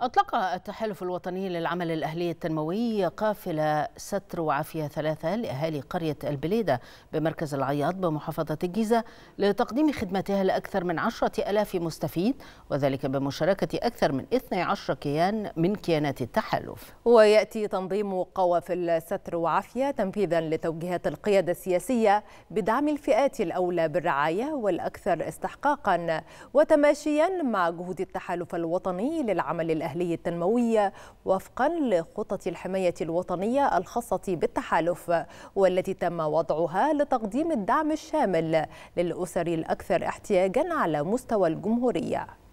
أطلق التحالف الوطني للعمل الأهلي التنموي قافلة ستر وعافية ثلاثة لأهالي قرية البليدة بمركز العياط بمحافظة الجيزة لتقديم خدمتها لأكثر من عشرة ألاف مستفيد وذلك بمشاركة أكثر من 12 كيان من كيانات التحالف ويأتي تنظيم قوافل ستر وعافية تنفيذا لتوجيهات القيادة السياسية بدعم الفئات الأولى بالرعاية والأكثر استحقاقا وتماشيا مع جهود التحالف الوطني للعمل الأهلي الأهلي التنموي وفقا لخطط الحماية الوطنية الخاصة بالتحالف والتي تم وضعها لتقديم الدعم الشامل للأسر الأكثر احتياجا على مستوى الجمهورية